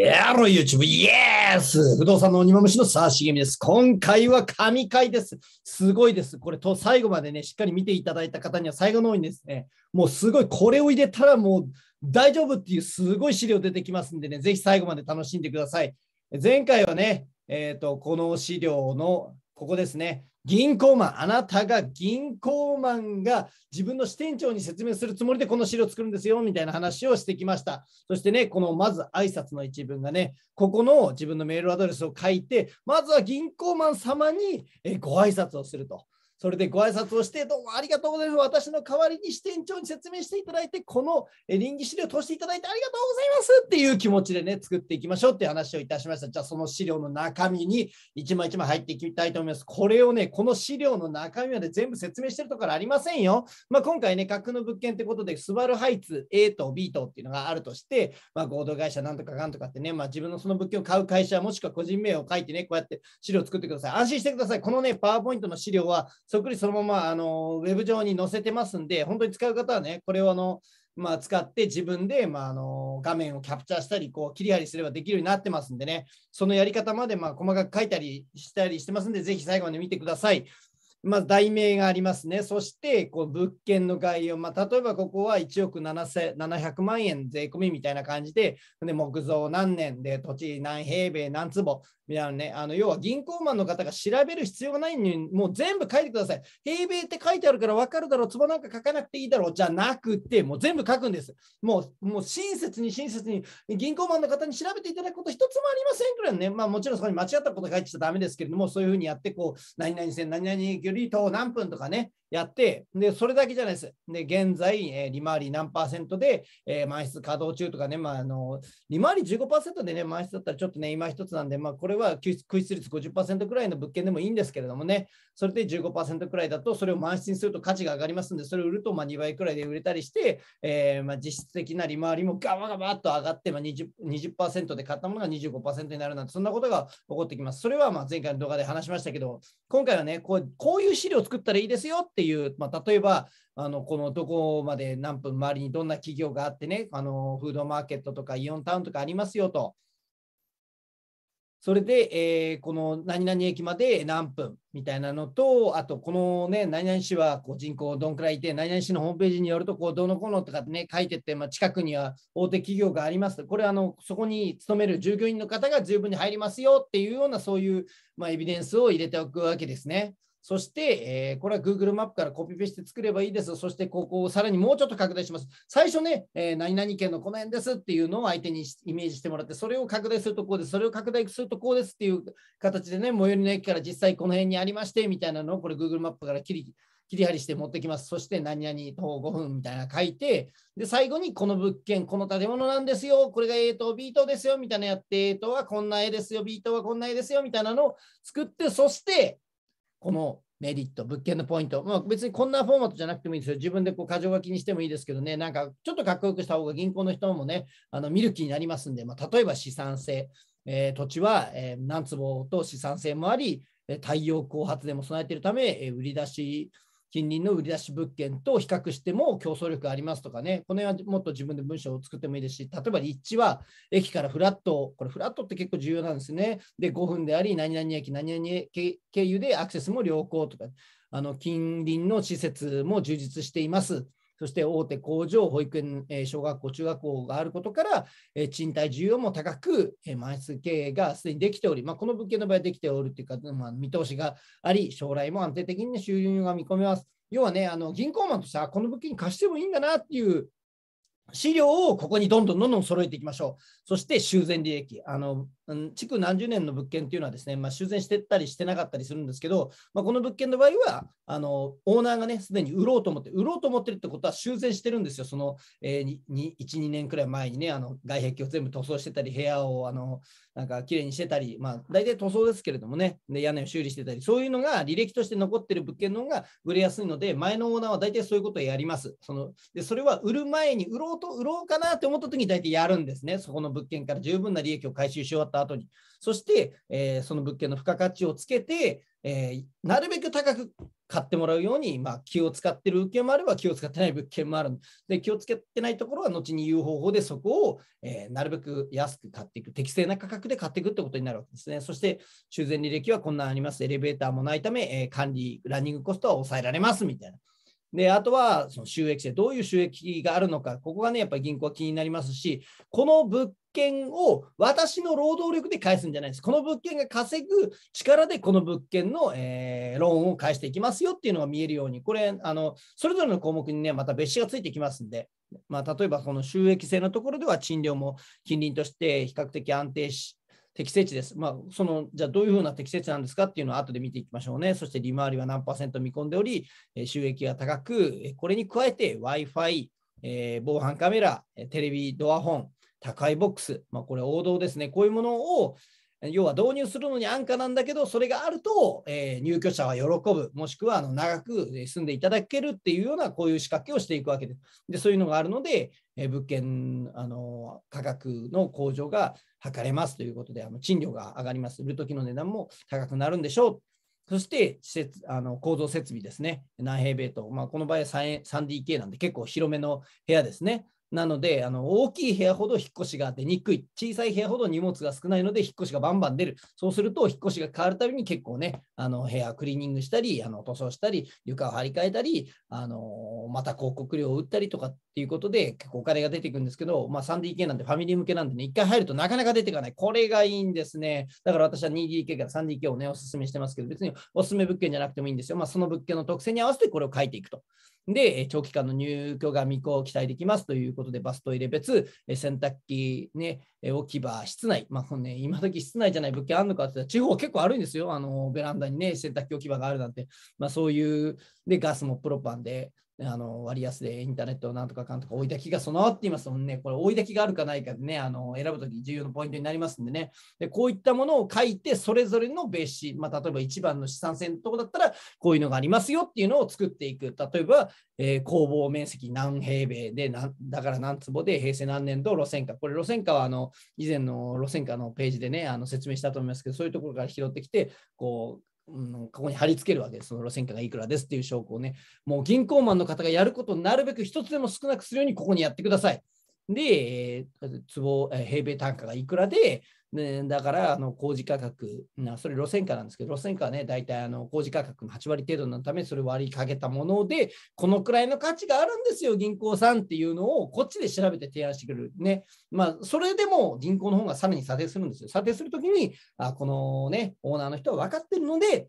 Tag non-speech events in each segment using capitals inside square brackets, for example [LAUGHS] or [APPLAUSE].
やろ YouTube! イエース不動産の鬼まむしのさしげみです。今回は神回です。すごいです。これと最後までね、しっかり見ていただいた方には最後の方にですね、もうすごいこれを入れたらもう大丈夫っていうすごい資料出てきますんでね、ぜひ最後まで楽しんでください。前回はね、えっ、ー、と、この資料のここですね、銀行マン、あなたが銀行マンが自分の支店長に説明するつもりでこの資料を作るんですよみたいな話をしてきました。そしてね、このまず挨拶の一文がね、ここの自分のメールアドレスを書いて、まずは銀行マン様にご挨拶をすると。それでご挨拶をして、どうもありがとうございます。私の代わりに支店長に説明していただいて、この臨時資料を通していただいてありがとうございますっていう気持ちでね、作っていきましょうっていう話をいたしました。じゃあ、その資料の中身に一枚一枚入っていきたいと思います。これをね、この資料の中身まで全部説明してるところありませんよ。まあ、今回ね、架空の物件ってことで、スバルハイツ A と B とっていうのがあるとして、まあ、合同会社なんとかかんとかってね、まあ、自分のその物件を買う会社、もしくは個人名を書いてね、こうやって資料を作ってください。安心してください。このね、パワーポイントの資料はそっくりそのままあのウェブ上に載せてますんで、本当に使う方はね、これをあの、まあ、使って自分で、まあ、あの画面をキャプチャーしたり、こう切り張りすればできるようになってますんでね、そのやり方まで、まあ、細かく書いたりしたりしてますんで、ぜひ最後まで見てください。まあ、題名がありますね。そして、こう物件の概要、まあ、例えばここは1億700万円税込みみたいな感じで、で木造何年で土地何平米何坪みたいなね、あの要は銀行マンの方が調べる必要がないのに、もう全部書いてください。平米って書いてあるから分かるだろう、坪なんか書かなくていいだろうじゃなくて、もう全部書くんです。もうもう親切に親切に銀行マンの方に調べていただくこと一つもありませんからね、まあ、もちろんそこに間違ったこと書いてちゃだめですけれども、そういうふうにやってこう、何々ん、何々より徒歩何分とかね、やって、で、それだけじゃないです。で、現在、えー、利回り何パーセントで、えー、満室稼働中とかね、まあ、あの、利回り15%でね、満室だったらちょっとね、今一つなんで、まあ、これは空室率50%くらいの物件でもいいんですけれどもね、それで15%くらいだと、それを満室にすると価値が上がりますんで、それを売ると、まあ、2倍くらいで売れたりして、えー、まあ、実質的な利回りもガバガバっと上がって、まあ20、20%で買ったものが25%になるなんて、そんなことが起こってきます。それは、まあ、前回の動画で話しましたけど、今回はね、こうこういう資料を作ったらいいですよってっていう、まあ、例えばあのこのどこまで何分周りにどんな企業があってねあのフードマーケットとかイオンタウンとかありますよと。それで、えー、この何々駅まで何分みたいなのと、あとこのね、何々市はこう人口どんくらいいて、何々市のホームページによると、こうどのこのとかね、書いてって、まあ、近くには大手企業があります。これあの、そこに勤める従業員の方が十分に入りますよっていうような、そういう、まあ、エビデンスを入れておくわけですね。そして、えー、これは Google マップからコピペして作ればいいです。そして、ここをさらにもうちょっと拡大します。最初ね、えー、何々県のこの辺ですっていうのを相手にイメージしてもらって、それを拡大するとこうです、それを拡大するとこうですっていう形でね、最寄りの駅から実際この辺にありまして、みたいなのをこれ Google マップから切り、切り張りして持ってきます。そして何々徒歩5分みたいな書いて、で、最後にこの物件、この建物なんですよ、これが A 棟、B 棟ですよ、みたいなやって、A 棟はこんな絵ですよ、B 棟はこんな絵ですよ、みたいなのを作って、そして、このメリット、物件のポイント、まあ、別にこんなフォーマットじゃなくてもいいですよ、自分でこう箇条書きにしてもいいですけどね、なんかちょっとかっこよくした方が銀行の人もね、あの見る気になりますんで、まあ、例えば資産性、えー、土地は、えー、何坪と資産性もあり、太陽光発電も備えているため、えー、売り出し近隣の売り出し物件と比較しても競争力ありますとかね、この辺はもっと自分で文章を作ってもいいですし、例えば立地は駅からフラット、これフラットって結構重要なんですね。で、5分であり、何々駅、何々駅経由でアクセスも良好とか、あの近隣の施設も充実しています。そして大手工場、保育園、小学校、中学校があることから、賃貸需要も高く、満室経営がすでにできており、まあ、この物件の場合できておるというか、まあ、見通しがあり、将来も安定的に収入が見込めます。要はね、あの銀行マンとしては、この物件に貸してもいいんだなっていう資料をここにどんどんどんどん揃えていきましょう。そして修繕利益。あの築何十年の物件っていうのはですね、まあ、修繕してったりしてなかったりするんですけど、まあ、この物件の場合はあのオーナーがねすでに売ろうと思って売ろうと思ってるってことは修繕してるんですよその、えー、12年くらい前にねあの外壁を全部塗装してたり部屋をあのなんか綺麗にしてたり、まあ、大体塗装ですけれどもねで屋根を修理してたりそういうのが履歴として残ってる物件の方が売れやすいので前のオーナーは大体そういうことをやりますそのでそれは売る前に売ろうと売ろうかなって思った時に大体やるんですねそこの物件から十分な利益を回収し終わったった後に、そして、えー、その物件の付加価値をつけて、えー、なるべく高く買ってもらうように、まあ、気を使ってる物件もあれば気を使ってない物件もあるで気をつけてないところは後に言う方法でそこを、えー、なるべく安く買っていく適正な価格で買っていくってことになるわけですねそして修繕履歴はこんなありますエレベーターもないため、えー、管理ランニングコストは抑えられますみたいなで、あとはその収益性、どういう収益があるのか、ここがね、やっぱり銀行は気になりますし、この物件を私の労働力で返すんじゃないです。この物件が稼ぐ力で、この物件の、えー、ローンを返していきますよっていうのが見えるように、これ、あのそれぞれの項目にね、また別紙がついてきますんで。まあ、例えばこの収益性のところでは賃料も近隣として比較的安定し適正値です。まあ、そのじゃあどういうふうな適正値なんですかっていうのは後で見ていきましょうね。そして利回りは何パーセント見込んでおり、収益が高く、これに加えて Wi-Fi、えー、防犯カメラ、テレビ、ドアホン、宅配ボックス、まあ、これ王道ですね。こういうものを要は導入するのに安価なんだけど、それがあると、えー、入居者は喜ぶ、もしくはあの長く住んでいただけるっていうような、こういう仕掛けをしていくわけです。で、そういうのがあるので、えー、物件あの価格の向上が図れますということで、あの賃料が上がります、売る時の値段も高くなるんでしょう。そして施設あの構造設備ですね、何平米と、まあ、この場合は 3DK なんで結構広めの部屋ですね。なのであの、大きい部屋ほど引っ越しが出にくい、小さい部屋ほど荷物が少ないので、引っ越しがバンバン出る、そうすると、引っ越しが変わるたびに結構ね、あの部屋クリーニングしたり、あの塗装したり、床を張り替えたり、あのまた広告料を売ったりとかっていうことで、結構お金が出てくるんですけど、まあ、3DK なんてファミリー向けなんでね、1回入るとなかなか出てこかない、これがいいんですね。だから私は 2DK から 3DK をね、お勧めしてますけど、別におすめ物件じゃなくてもいいんですよ。まあ、その物件の特性に合わせてこれを書いていくと。で、長期間の入居が未行期待できますということで、バストイレ別、洗濯機、ね、置き場、室内、まあね、今時室内じゃない物件あるのかって地方結構あるんですよ、あのベランダにね、洗濯機置き場があるなんて、まあ、そういうで、ガスもプロパンで、あの割安でインターネットなんとかかんとか追い焚きが備わっていますもんね、これ追い焚きがあるかないかでね、あの選ぶとき重要なポイントになりますんでねで、こういったものを書いて、それぞれの別紙、まあ、例えば1番の資産線のとこだったら、こういうのがありますよっていうのを作っていく。例えば、えー、工房面積何平米でな、だから何坪で平成何年度路線価。これ路線価はあの以前の路線価のページでね、あの説明したと思いますけど、そういうところから拾ってきて、こううん、ここに貼り付けるわけです。その路線価がいくらですっていう証拠をね、もう銀行マンの方がやることをなるべく一つでも少なくするようにここにやってください。で、えー、坪、えー、平米単価がいくらで、ね、だからあの工事価格、それ路線価なんですけど、路線価はね、大体あの工事価格の8割程度のため、それ割りかけたもので、このくらいの価値があるんですよ、銀行さんっていうのを、こっちで調べて提案してくれる。ねまあ、それでも銀行の方がさらに査定するんですよ。査定するときにあ、この、ね、オーナーの人は分かってるので、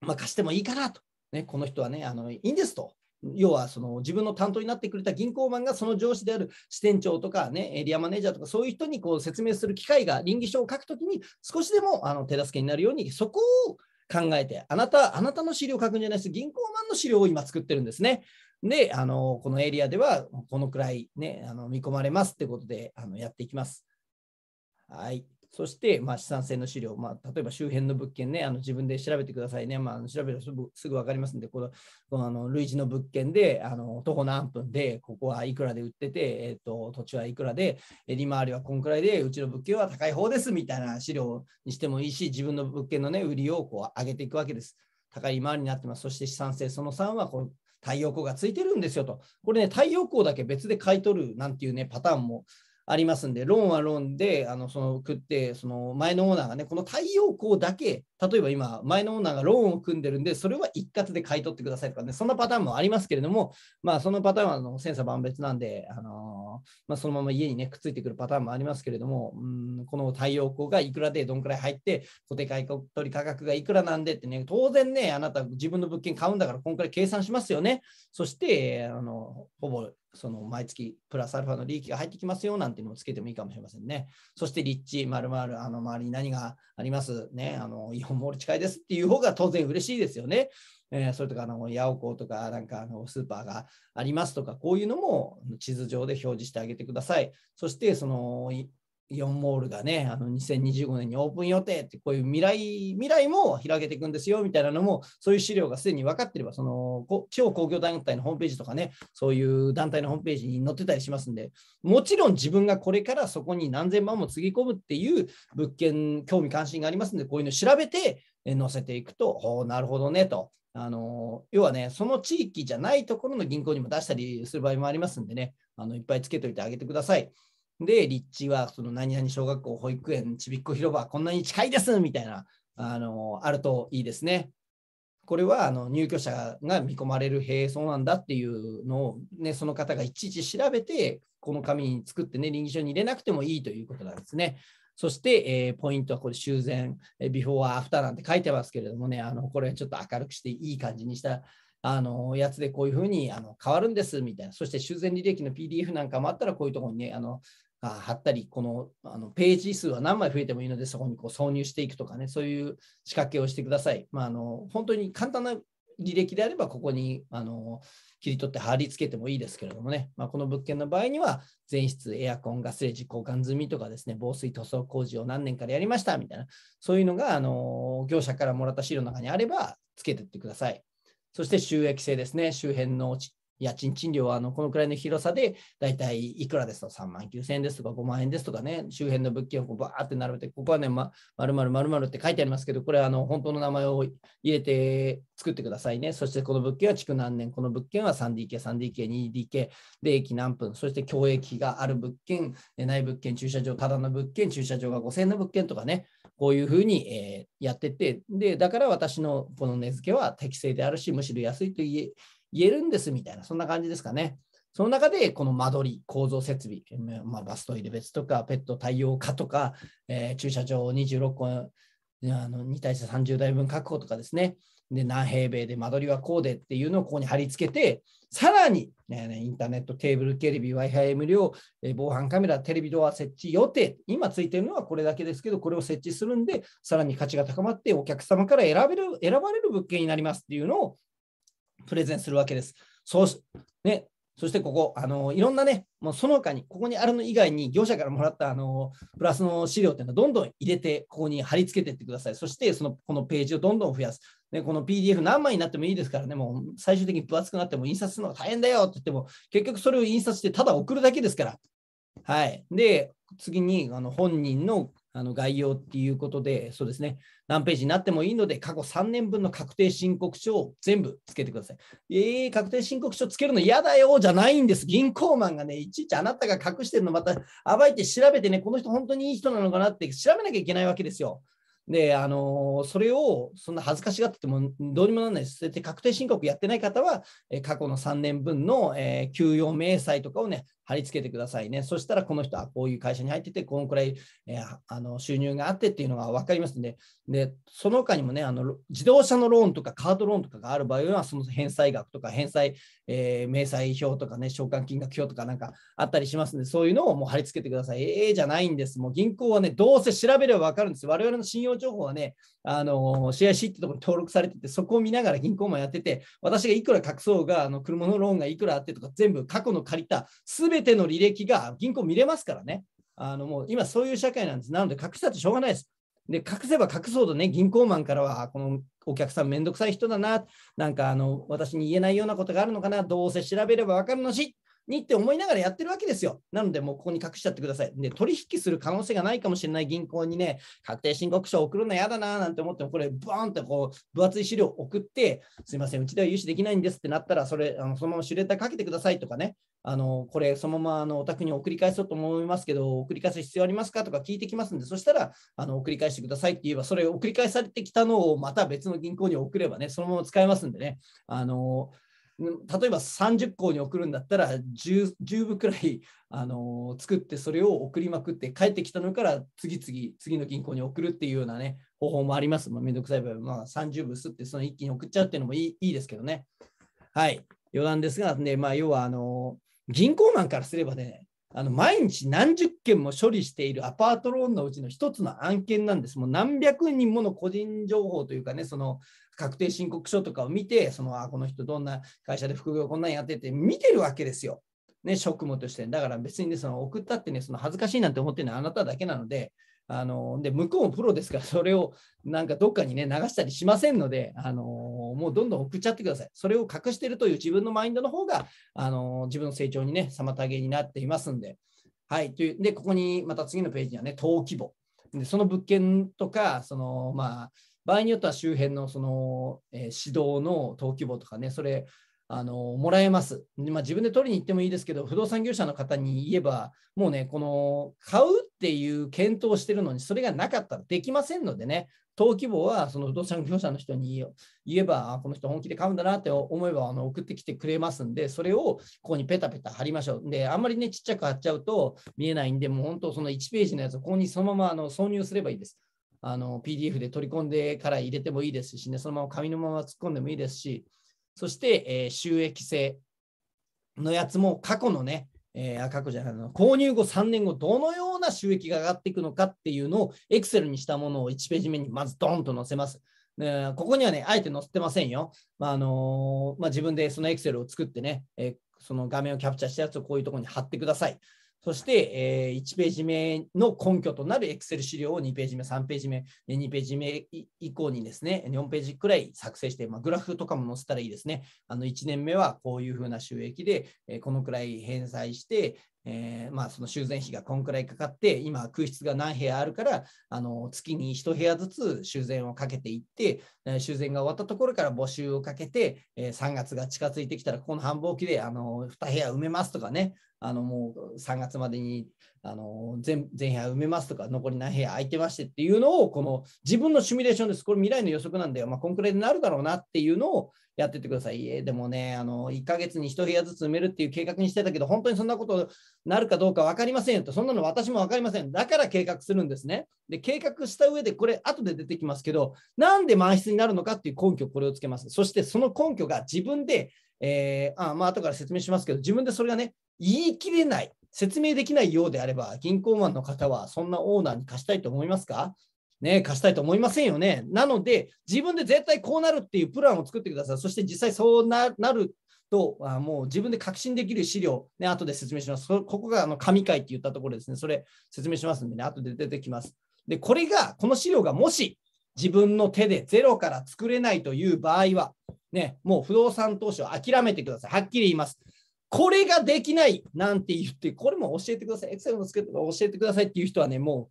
まあ、貸してもいいかなと、ね、この人はね、あのいいんですと。要はその自分の担当になってくれた銀行マンがその上司である支店長とか、ね、エリアマネージャーとかそういう人にこう説明する機会が倫理書を書くときに少しでもあの手助けになるようにそこを考えてあなたあなたの資料を書くんじゃないです銀行マンの資料を今作ってるんですね。であのこのエリアではこのくらい、ね、あの見込まれますってことであのやっていきます。はいそして、まあ、資産性の資料、まあ、例えば周辺の物件ね、あの自分で調べてくださいね、まあ、調べるとすぐ分かりますんで、このこのあの類似の物件であの徒歩何分で、ここはいくらで売ってて、えーと、土地はいくらで、利回りはこんくらいで、うちの物件は高い方ですみたいな資料にしてもいいし、自分の物件の、ね、売りをこう上げていくわけです。高い利回りになってます。そして資産性、その3はこう太陽光がついてるんですよと。これね、太陽光だけ別で買い取るなんていうね、パターンもありますんで、ローンはローンで、あのその食って、その前のオーナーがね、この太陽光だけ、例えば今、前のオーナーがローンを組んでるんで、それは一括で買い取ってくださいとかね、そんなパターンもありますけれども、まあ、そのパターンはあの千差万別なんで、あのー、まあ、そのまま家にね、くっついてくるパターンもありますけれども、うんこの太陽光がいくらでどんくらい入って、固定買い取り価格がいくらなんでってね、当然ね、あなた自分の物件買うんだから、こんくらい計算しますよね。そして、あのほぼその毎月プラスアルファの利益が入ってきますよなんていうのをつけてもいいかもしれませんね。そして立地、まるまる、あの周りに何がありますね、あのイオンモール近いですっていう方が当然嬉しいですよね。えー、それとかあの、ヤオコとか、なんかあのスーパーがありますとか、こういうのも地図上で表示してあげてください。そして、そのイオンモールがね、あの2025年にオープン予定って、こういう未来未来も開けていくんですよみたいなのも、そういう資料がすでに分かってれば、その地方公共団体のホームページとかね、そういう団体のホームページに載ってたりしますんで、もちろん自分がこれからそこに何千万もつぎ込むっていう物件、興味関心がありますんで、こういうの調べて載せていくと、なるほどねと。あの要はね、その地域じゃないところの銀行にも出したりする場合もありますんでね、あのいっぱいつけておいてあげてください。で、立地はその何々小学校、保育園、ちびっこ広場、こんなに近いですみたいな、あのあるといいですね。これはあの入居者が見込まれる、へえ、そうなんだっていうのを、ね、その方がいちいち調べて、この紙に作ってね、臨時書に入れなくてもいいということなんですね。そして、えー、ポイントはこれ修繕、えビフォーアフターなんて書いてますけれどもね、あのこれちょっと明るくしていい感じにしたあのやつでこういうふうにあの変わるんですみたいな、そして修繕履歴の PDF なんかもあったらこういうところにね、あの貼ったり、このあのページ数は何枚増えてもいいので、そこにこう挿入していくとかね、そういう仕掛けをしてください。まあ、あの本当に簡単な履歴であれば、ここにあの切り取って貼り付けてもいいですけれどもね、まあ、この物件の場合には、全室エアコン、ガスレジ、交換済みとかですね、防水塗装工事を何年からやりましたみたいな、そういうのがあの業者からもらった資料の中にあれば、つけていってください。そして収益性ですね、周辺の家賃賃料はあのこのくらいの広さで、だいたいいくらですと、3万9000円ですとか5万円ですとかね、周辺の物件をこうバーって並べて、ここはね、まるまるまるって書いてありますけど、これはあの本当の名前を入れて作ってくださいね。そしてこの物件は築何年、この物件は 3DK、3DK、2DK、で駅何分、そして共益がある物件、ない物件、駐車場、ただの物件、駐車場が5000円の物件とかね、こういうふうに、やってて、で、だから私のこの値付けは適正であるし、むしろ安いと言え言えるんですみたいな、そんな感じですかね。その中で、この間取り、構造設備、まあ、バスト入れ別とか、ペット対応化とか、えー、駐車場26個あの2対30台分確保とかですね、で何平米で間取りはこうでっていうのをここに貼り付けて、さらに、ね、インターネット、テーブル、テレビ、Wi-Fi 無料、えー、防犯カメラ、テレビドア設置予定、今ついてるのはこれだけですけど、これを設置するんで、さらに価値が高まって、お客様から選べる選ばれる物件になりますっていうのをプレゼンするわけです。そうし、ね、そしてここ、あのいろんなね、もうその他に、ここにあるの以外に、業者からもらったあのプラスの資料っていうのは、どんどん入れて、ここに貼り付けていってください。そして、そのこのページをどんどん増やす。ね、この PDF 何枚になってもいいですからね、もう最終的に分厚くなっても印刷するのが大変だよって言っても、結局それを印刷してただ送るだけですから。はい。で、次にあの本人のあの概要っていうことで、そうですね、何ページになってもいいので、過去3年分の確定申告書を全部つけてください。えー、確定申告書つけるの嫌だよじゃないんです。銀行マンがね、いちいちあなたが隠してるのまた暴いて調べてね、この人本当にいい人なのかなって調べなきゃいけないわけですよ。で、あのそれをそんな恥ずかしがっててもどうにもならないです。で確定申告やってない方は、え過去の3年分の、えー、給与明細とかをね、貼り付けてくださいね。そしたら、この人はこういう会社に入ってて、このくらい、えー、あの収入があってっていうのが分かりますので、でその他にもねあの、自動車のローンとかカードローンとかがある場合は、その返済額とか、返済、えー、明細表とかね、償還金額表とかなんかあったりしますので、そういうのをもう貼り付けてください。ええー、じゃないんです。もう銀行はね、どうせ調べれば分かるんです。我々の信用情報はね、あの、CIC ってとこに登録されてて、そこを見ながら銀行マンやってて、私がいくら隠そうが、あの、車のローンがいくらあってとか、全部過去の借りた全ての履歴が銀行見れますからね。あの、もう今そういう社会なんです。なので隠したってしょうがないです。で、隠せば隠そうとね、銀行マンからは、このお客さんめんどくさい人だな、なんかあの、私に言えないようなことがあるのかな、どうせ調べればわかるのし、にって思いながらやってるわけですよ。なので、もうここに隠しちゃってください。で、取引する可能性がないかもしれない銀行にね、確定申告書送るの嫌だななんて思っても、これ、ブーンってこう、分厚い資料送って、すいません、うちでは融資できないんですってなったら、それ、あのそのままシュレッダーかけてくださいとかね、あのこれ、そのままあのお宅に送り返そうと思いますけど、送り返す必要ありますかとか聞いてきますんで、そしたら、あの送り返してくださいって言えば、それ、送り返されてきたのをまた別の銀行に送ればね、そのまま使えますんでね。あの例えば30校に送るんだったら 10, 10部くらい、あの作ってそれを送りまくって帰ってきたのから次々次の銀行に送るっていうようなね方法もあります。まあ、めんどくさい場合は、まあ、30部すってその一気に送っちゃうっていうのもいいいいですけどね。はい余談ですがね、まあ、要はあの銀行マンからすればねあの毎日何十件も処理しているアパートローンのうちの一つの案件なんです。もう何百人もの個人情報というかね、その確定申告書とかを見て、そのあこの人どんな会社で副業こんなんやってて見てるわけですよ。ね、職務として。だから別にね、その送ったってね、その恥ずかしいなんて思ってるのはあなただけなので、あので向こうもプロですから、[LAUGHS] それをなんかどっかにね流したりしませんので、あのもうどんどん送っちゃってください。それを隠してるという自分のマインドの方が、あの自分の成長にね、妨げになっていますんで。はい、というで、ここにまた次のページにはね、登記簿。でその物件とか、そのまあ、場合によっては周辺のその、えー、指導の登記簿とかね、それあのもらえます。まあ、自分で取りに行ってもいいですけど、不動産業者の方に言えば、もうね、この買うっていう検討をしてるのに、それがなかったらできませんのでね、登記簿はその不動産業者の人に言えば、この人本気で買うんだなって思えばあの送ってきてくれますんで、それをここにペタペタ貼りましょう。で、あんまりね、ちっちゃく貼っちゃうと見えないんで、もう本当その1ページのやつをここにそのままあの挿入すればいいです。あの PDF で取り込んでから入れてもいいですしね、そのまま紙のまま突っ込んでもいいですし、そして、えー、収益性のやつも過去のね、えー、過去じゃないの購入後3年後どのような収益が上がっていくのかっていうのを Excel にしたものを1ページ目にまずドーンと載せます。ね、ここにはね、あえて載せてませんよ。まあ、あのー、まあ、自分でその Excel を作ってね、えー、その画面をキャプチャーしたやつをこういうところに貼ってください。そして、えー、1ページ目の根拠となる Excel 資料を2ページ目、3ページ目、2ページ目以降にですね、4ページくらい作成して、まあ、グラフとかも載せたらいいですね。あの1年目はこういうふうな収益で、えー、このくらい返済して、えー、まあ、その修繕費がこんくらいかかって、今空室が何部屋あるから、あの月に1部屋ずつ修繕をかけていって、え修繕が終わったところから募集をかけて、え3月が近づいてきたら、ここの繁忙期であの2部屋埋めますとかね、あのもう3月までにあの全全部屋埋めますとか、残り何部屋空いてましてっていうのを、この自分のシミュレーションです。これ未来の予測なんだよ。まあ、こんくらいになるだろうなっていうのをやってってください。いえ、でもね、あの1ヶ月に1部屋ずつ埋めるっていう計画にしてたけど、本当にそんなことなるかどうか分かりませんよと、そんなの私も分かりません。だから計画するんですね。で、計画した上で、これ、後で出てきますけど、なんで満室になるのかっていう根拠、これをつけます。そして、その根拠が自分で、えー、あまあ後から説明しますけど、自分でそれがね、言い切れない。説明できないようであれば、銀行マンの方はそんなオーナーに貸したいと思いますかね、貸したいと思いませんよね。なので、自分で絶対こうなるっていうプランを作ってください。そして実際そうなるとあもう自分で確信できる資料、ね、後で説明します。ここがあの紙会って言ったところですね。それ説明しますんでね、後で出てきます。で、これが、この資料がもし自分の手でゼロから作れないという場合は、ね、もう不動産投資を諦めてください。はっきり言います。これができないなんて言って、これも教えてください。エクセルの作ト方教えてくださいっていう人はね、も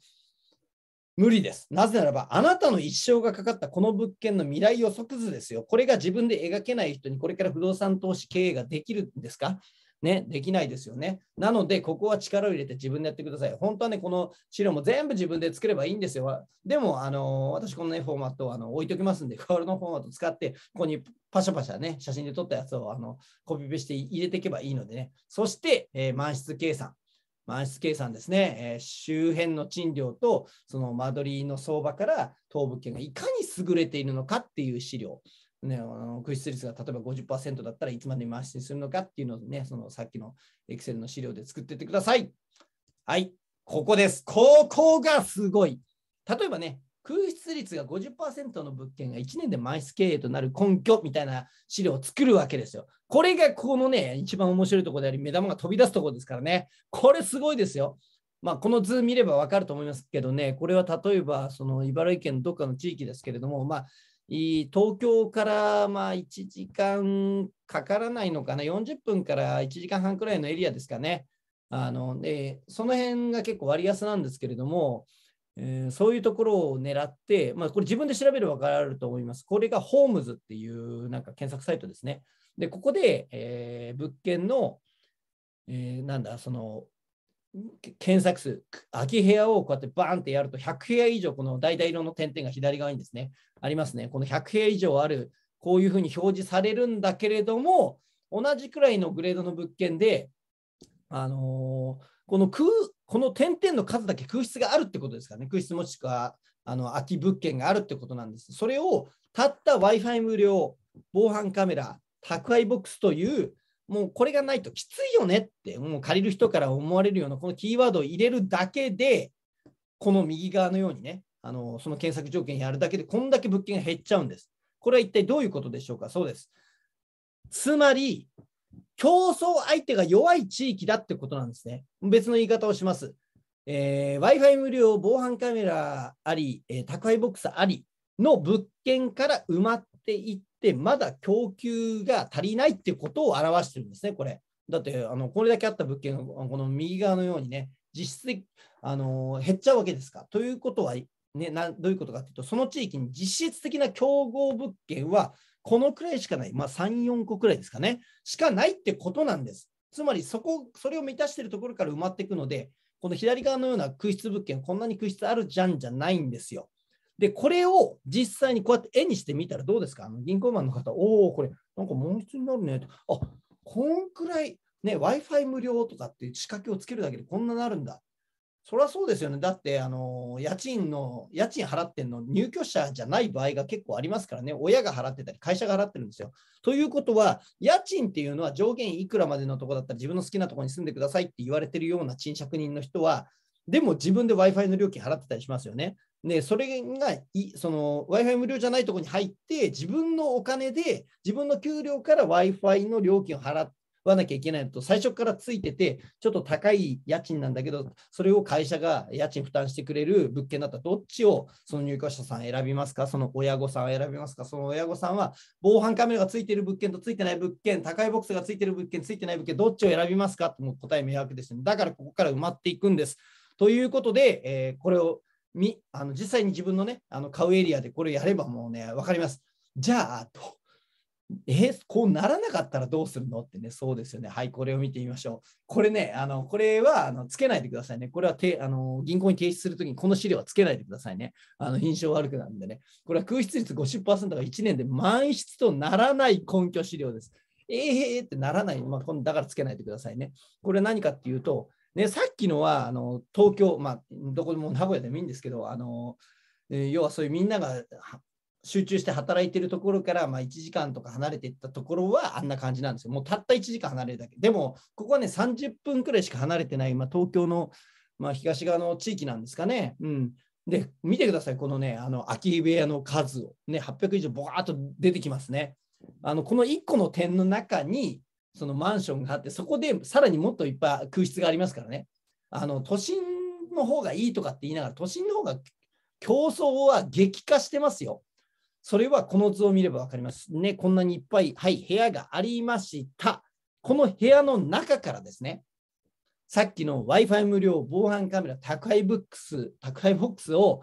う無理です。なぜならば、あなたの一生がかかったこの物件の未来予測図ですよ。これが自分で描けない人に、これから不動産投資経営ができるんですかね、できないですよね。なので、ここは力を入れて自分でやってください。本当はね、この資料も全部自分で作ればいいんですよ。でも、あの私、この、ね、フォーマットをあの置いておきますんで、代わールのフォーマットを使って、ここにパシャパシャね、写真で撮ったやつをあのコピペして入れていけばいいのでね。そして、えー、満室計算。満室計算ですね、えー、周辺の賃料とその間取りの相場から東部圏がいかに優れているのかっていう資料ね、あの空室率が例えば50%だったらいつまでに回しにするのかっていうのをね、そのさっきのエクセルの資料で作ってってください。はい、ここです。ここがすごい。例えばね、空室率が50%の物件が1年で満室経営となる根拠みたいな資料を作るわけですよ。これがこのね、一番面白いところであり、目玉が飛び出すところですからね。これすごいですよ。まあ、この図見ればわかると思いますけどね、これは例えば、その茨城県のどっかの地域ですけれども、まあ、東京からまあ1時間かからないのかな、40分から1時間半くらいのエリアですかね。あのでその辺が結構割安なんですけれども、えー、そういうところを狙って、まあ、これ自分で調べれば分かると思います。これがホームズっていうなんか検索サイトですね。で、ここで、えー、物件の、えー、なんだ、その検索数、空き部屋をこうやってバーンってやると100部屋以上、この橙色の点々が左側にですね、ありますね。この100部屋以上ある、こういうふうに表示されるんだけれども、同じくらいのグレードの物件で、あのー、この空、この点々の数だけ空室があるってことですからね、空室もしくはあの空き物件があるってことなんです。それをたった Wi-Fi 無料、防犯カメラ、宅配ボックスというもうこれがないときついよねって、もう借りる人から思われるような、このキーワードを入れるだけで、この右側のようにね、あのその検索条件やるだけで、こんだけ物件が減っちゃうんです。これは一体どういうことでしょうか、そうです。つまり、競争相手が弱い地域だってことなんですね。別の言い方をします。えー、Wi-Fi 無料、防犯カメラあり、えー、宅配ボックスありの物件から埋まっていっで、まだ供給が足りないっていうことを表してるんですね、これ。だって、あのこれだけあった物件が、この右側のようにね、実質的あの減っちゃうわけですか。ということは、ね、などういうことかというと、その地域に実質的な競合物件は、このくらいしかない、まあ、3、4個くらいですかね、しかないってことなんです。つまりそこ、それを満たしているところから埋まっていくので、この左側のような空室物件、こんなに空室あるじゃんじゃないんですよ。で、これを実際にこうやって絵にしてみたらどうですかあの銀行マンの方、おお、これ、なんか紋室になるねと。あこんくらい、ね、Wi-Fi 無料とかっていう仕掛けをつけるだけでこんななるんだ。そりゃそうですよね。だって、あの、家賃の、家賃払ってんの、入居者じゃない場合が結構ありますからね。親が払ってたり、会社が払ってるんですよ。ということは、家賃っていうのは上限いくらまでのとこだったら自分の好きなとこに住んでくださいって言われてるような賃借人の人は、でも自分で Wi-Fi の料金払ってたりしますよね。でそれがいその w i f i 無料じゃないところに入って自分のお金で自分の給料から w i f i の料金を払わなきゃいけないのと最初からついててちょっと高い家賃なんだけどそれを会社が家賃負担してくれる物件だったらどっちをその入居者さん選びますかその親御さんを選びますかその親御さんは防犯カメラがついてる物件とついてない物件高いボックスがついてる物件ついてない物件どっちを選びますかってもう答え迷惑ですねだからここから埋まっていくんですということで、えー、これをみあの実際に自分のね、あの買うエリアでこれやればもうね、分かります。じゃあ、と。えこうならなかったらどうするのってね、そうですよね。はい、これを見てみましょう。これね、あのこれはあのつけないでくださいね。これはてあの銀行に提出するときにこの資料はつけないでくださいね。あの印象悪くなるんでね。これは空室率50%が1年で満室とならない根拠資料です。えー、へーってならない、まあ、だからつけないでくださいね。これは何かっていうと、でさっきのはあの東京、まあ、どこでも名古屋でもいいんですけどあの、え要はそういうみんなが集中して働いてるところから、まあ、1時間とか離れていったところはあんな感じなんですよ。もうたった1時間離れるだけ。でも、ここはね、30分くらいしか離れてない、まあ、東京の、まあ、東側の地域なんですかね。うん、で、見てください、このね、あの空き部屋の数を、ね、800以上、ぼわっと出てきますね。あのこの1個の点の中に、そのマンションがあって、そこでさらにもっといっぱい空室がありますからね。あの都心の方がいいとかって言いながら、都心の方が競争は激化してますよ。それはこの図を見れば分かります。ね、こんなにいっぱい、はい、部屋がありました。この部屋の中からですね、さっきの Wi-Fi 無料、防犯カメラ、宅配ボックス、宅配ボックスを、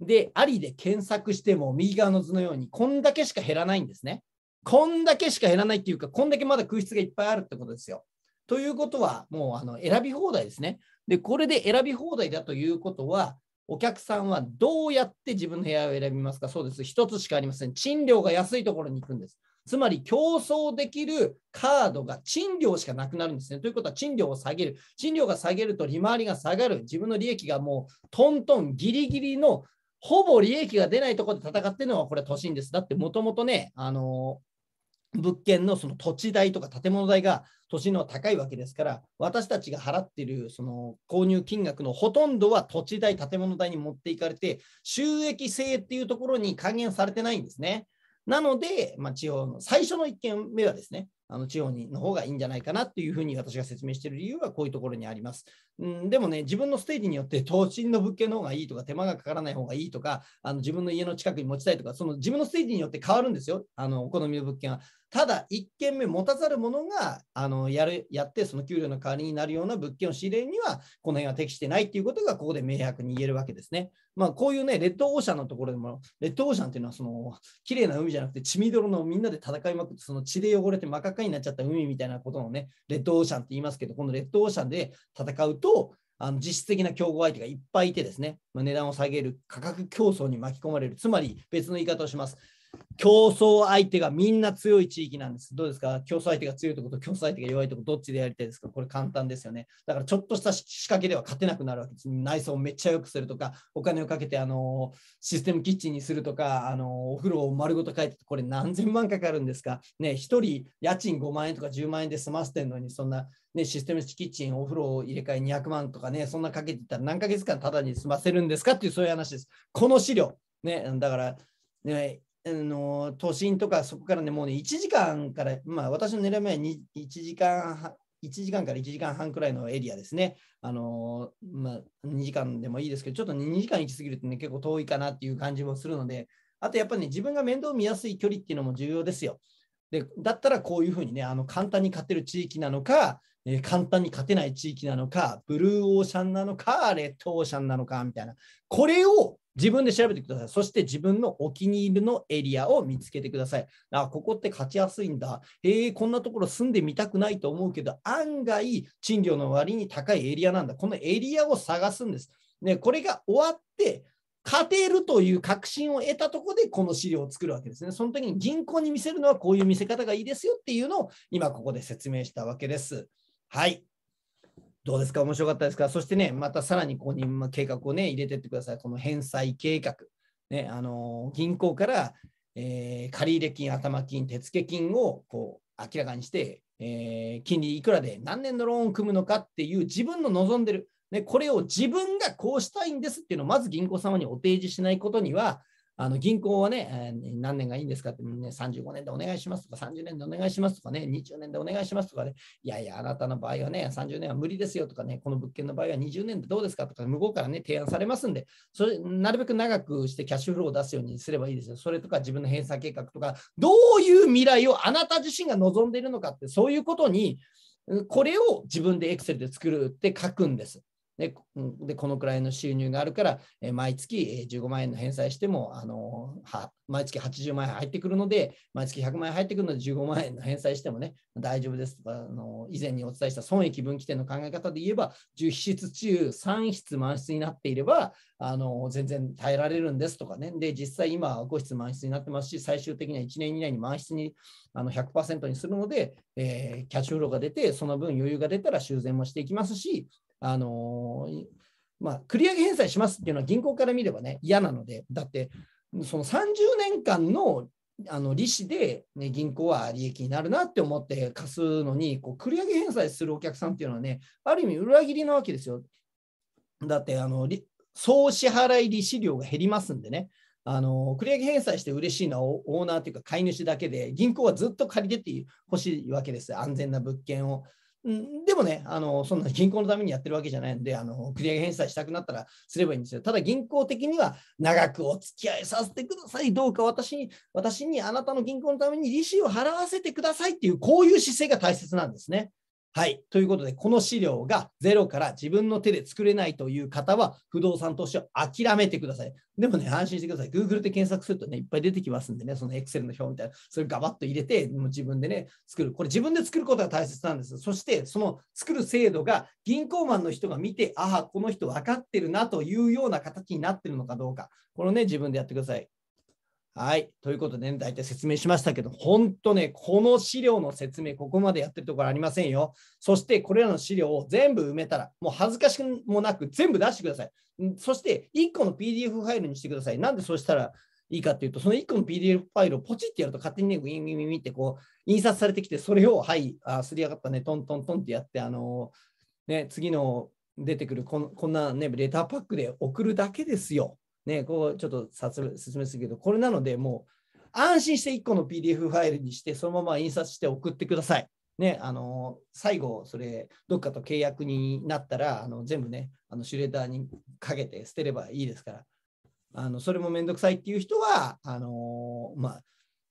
で、ありで検索しても、右側の図のように、こんだけしか減らないんですね。こんだけしか減らないっていうか、こんだけまだ空室がいっぱいあるってことですよ。ということは、もうあの選び放題ですね。で、これで選び放題だということは、お客さんはどうやって自分の部屋を選びますかそうです。一つしかありません。賃料が安いところに行くんです。つまり競争できるカードが賃料しかなくなるんですね。ということは賃料を下げる。賃料が下げると利回りが下がる。自分の利益がもうトントンギリギリのほぼ利益が出ないところで戦ってるのはこれ都心です。だってもともとね、あの物件のその土地代とか建物代が都心の高いわけですから、私たちが払っているその購入金額のほとんどは土地代、建物代に持っていかれて、収益性っていうところに還元されてないんですね。なので、まあ、地方の最初の1件目はですね、あの地方にの方がいいんじゃないかなっていうふうに私が説明している理由はこういうところにあります。うん、でもね、自分のステージによって都心の物件の方がいいとか、手間がかからない方がいいとか、あの自分の家の近くに持ちたいとか、その自分のステージによって変わるんですよ、あのお好みの物件は。ただ1件目持たざる者があのやるやってその給料の代わりになるような物件を仕入れるにはこの辺は適してないということがここで明白に言えるわけですね。まあ、こういうねレッドオーシャンのところでもレッドオーシャンというのはその綺麗な海じゃなくて血みどろのみんなで戦いまくってその血で汚れて真っ赤になっちゃった海みたいなことをねレッドオーシャンって言いますけどこのレッドオーシャンで戦うとあの実質的な競合相手がいっぱいいてですね、まあ、値段を下げる価格競争に巻き込まれるつまり別の言い方をします競争相手がみんな強い地域なんです。どうですか競争相手が強いとこと競争相手が弱いとこどっちでやりたいですかこれ簡単ですよね。だからちょっとした仕掛けでは勝てなくなるわけです。内装をめっちゃ良くするとか、お金をかけてあのシステムキッチンにするとか、あのお風呂を丸ごと書いて、これ何千万かかるんですかね、1人家賃5万円とか10万円で済ませてるのに、そんなね、システムキッチン、お風呂を入れ替え200万とかね、そんなかけてたら何ヶ月間ただに済ませるんですかっていうそういう話です。この資料、ね、だから、ね、あの都心とかそこからね、もうね、1時間から、まあ、私の狙い目は1時間1時間から1時間半くらいのエリアですね。あのまあ、2時間でもいいですけど、ちょっと2時間行き過ぎるとね、結構遠いかなっていう感じもするので、あとやっぱりね、自分が面倒見やすい距離っていうのも重要ですよ。で、だったらこういうふうにね、あの簡単に勝てる地域なのか、えー、簡単に勝てない地域なのか、ブルーオーシャンなのか、レッドオーシャンなのかみたいな、これを自分で調べてください。そして自分のお気に入りのエリアを見つけてください。あ、ここって勝ちやすいんだ。えー、こんなところ住んでみたくないと思うけど、案外、賃料の割に高いエリアなんだ。このエリアを探すんです。ね、これが終わって、勝てるという確信を得たところでこの資料を作るわけですね。その時に銀行に見せるのはこういう見せ方がいいですよっていうのを今ここで説明したわけです。はい。どうですか面白かったですかそしてね、またさらにここに計画をね、入れてってください。この返済計画。ね、あの銀行から、えー、借入金、頭金、手付金をこう明らかにして、えー、金利いくらで何年のローンを組むのかっていう自分の望んでる、ね、これを自分がこうしたいんですっていうのをまず銀行様にお提示しないことには、あの銀行はね、何年がいいんですかって、ね、35年でお願いしますとか、30年でお願いしますとかね、20年でお願いしますとかね、いやいや、あなたの場合はね、30年は無理ですよとかね、この物件の場合は20年でどうですかとか、向こうからね、提案されますんで、それ、なるべく長くしてキャッシュフローを出すようにすればいいですよ。それとか自分の返済計画とか、どういう未来をあなた自身が望んでいるのかって、そういうことに、これを自分でエクセルで作るって書くんです。で、でこのくらいの収入があるから、え毎月15万円の返済しても、あのは毎月80万円入ってくるので、毎月100万円入ってくるので15万円の返済してもね、大丈夫ですとか、あの以前にお伝えした損益分岐点の考え方で言えば、10室中3室満室になっていれば、あの全然耐えられるんですとかね、で、実際今5室満室になってますし、最終的には1年以内に満室にあの100%にするので、えー、キャッシュフローが出て、その分余裕が出たら修繕もしていきますし、あのまあ、繰り上げ返済しますっていうのは銀行から見ればね、嫌なので、だって、その30年間のあの利子で、ね、銀行は利益になるなって思って貸すのに、こう繰り上げ返済するお客さんっていうのはね、ある意味裏切りなわけですよ。だってあの、総支払い利子量が減りますんでね。あの繰り上げ返済して嬉しいのはオーナーというか買い主だけで銀行はずっと借りてってほしいわけです安全な物件をうん、でもね、あのそんな銀行のためにやってるわけじゃないんであの、繰り上げ返済したくなったらすればいいんですよ。ただ銀行的には、長くお付き合いさせてください、どうか私に、私にあなたの銀行のために利子を払わせてくださいっていう、こういう姿勢が大切なんですね。はい。ということで、この資料がゼロから自分の手で作れないという方は、不動産投資を諦めてください。でもね、安心してください。Google で検索するとね、いっぱい出てきますんでね、その Excel の表みたいな、それガバッと入れて、もう自分でね、作る。これ自分で作ることが大切なんです。そして、その作る制度が銀行マンの人が見て、ああ、この人分かってるなというような形になってるのかどうか。これをね、自分でやってください。はい。ということでね、大体説明しましたけど、本当ね、この資料の説明、ここまでやってるところありませんよ。そして、これらの資料を全部埋めたら、もう恥ずかしくもなく全部出してください。そして、1個の PDF ファイルにしてください。なんでそうしたらいいかっていうと、その1個の PDF ファイルをポチってやると、勝手にね、ウィンウィンウィンってこう、印刷されてきて、それを、はい、あすり上がったね、トントントンってやって、あのー、ね、次の出てくるここんなね、レターパックで送るだけですよ。ね、ここちょっと説明するけど、これなので、もう安心して1個の PDF ファイルにして、そのまま印刷して送ってください。ね、あの最後、それ、どっかと契約になったら、あの全部ね、あのシュレーダーにかけて捨てればいいですから、あのそれもめんどくさいっていう人は、あのまあ、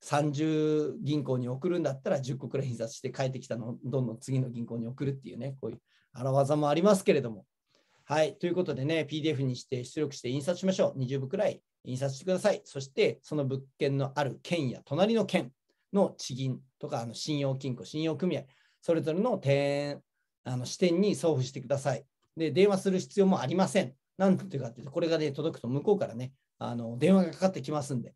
30銀行に送るんだったら10個くらい印刷して帰ってきたのをどんどん次の銀行に送るっていうね、こういう荒技もありますけれども、はい。ということでね、PDF にして出力して印刷しましょう。20部くらい印刷してください。そして、その物件のある県や隣の県の地銀とか、あの信用金庫、信用組合、それぞれの提あの支店に送付してください。で、電話する必要もありません。なんていうかっていうと、これがね、届くと向こうからね、あの電話がかかってきますんで。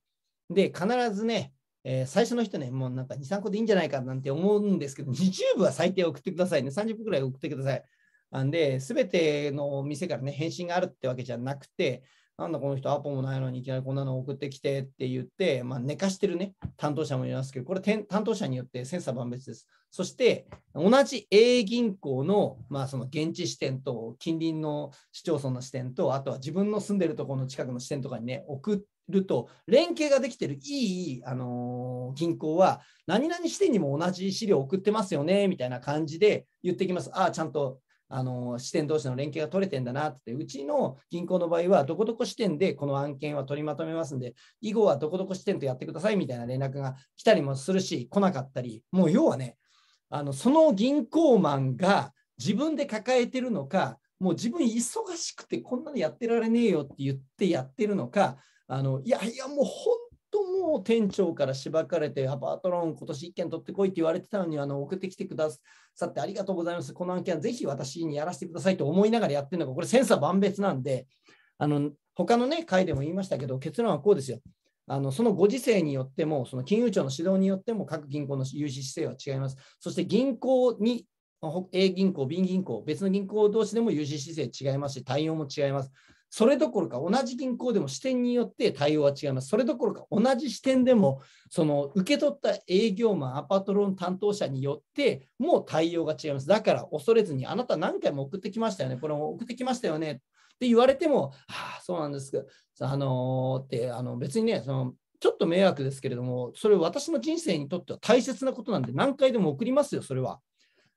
で、必ずね、えー、最初の人ね、もうなんか2、3個でいいんじゃないかなんて思うんですけど、20部は最低送ってくださいね。30部くらい送ってください。んで、すべての店からね、返信があるってわけじゃなくて、なんだこの人アポもないのにいきなりこんなの送ってきてって言って、まあ、寝かしてるね、担当者もいますけど、これ担当者によって千差万別です。そして、同じ A 銀行の,、まあその現地支店と近隣の市町村の支店と、あとは自分の住んでるところの近くの支店とかにね、送ると、連携ができてるいい、あのー、銀行は、何々支店にも同じ資料送ってますよね、みたいな感じで言ってきます。ああ、ちゃんとあの支店同士の連携が取れてんだなって、うちの銀行の場合は、どこどこ支店でこの案件は取りまとめますんで、以後はどこどこ支店とやってくださいみたいな連絡が来たりもするし、来なかったり、もう要はね、あのその銀行マンが自分で抱えてるのか、もう自分忙しくてこんなのやってられねえよって言ってやってるのか、あのいやいや、もう本ともう店長からしばかれて、アパートローン今年1件取ってこいって言われてたのに、あの送ってきてくださってありがとうございます。この案件はぜひ私にやらせてくださいと思いながらやってるのが、これセンサー万別なんで、あの他のね、回でも言いましたけど、結論はこうですよ。あのそのご時世によっても、その金融庁の指導によっても、各銀行の融資姿勢は違います。そして銀行に A 銀行、B 銀行、別の銀行同士でも融資姿勢違いますし、対応も違います。それどころか同じ銀行でも視点によって対応は違います。それどころか同じ視点でも、その受け取った営業マン、アパートローン担当者によってもう対応が違います。だから恐れずに、あなた何回も送ってきましたよね。これも送ってきましたよね。って言われても、はあ、そうなんですけど、あのー、ってあの別にねその、ちょっと迷惑ですけれども、それ私の人生にとっては大切なことなんで、何回でも送りますよ、それは。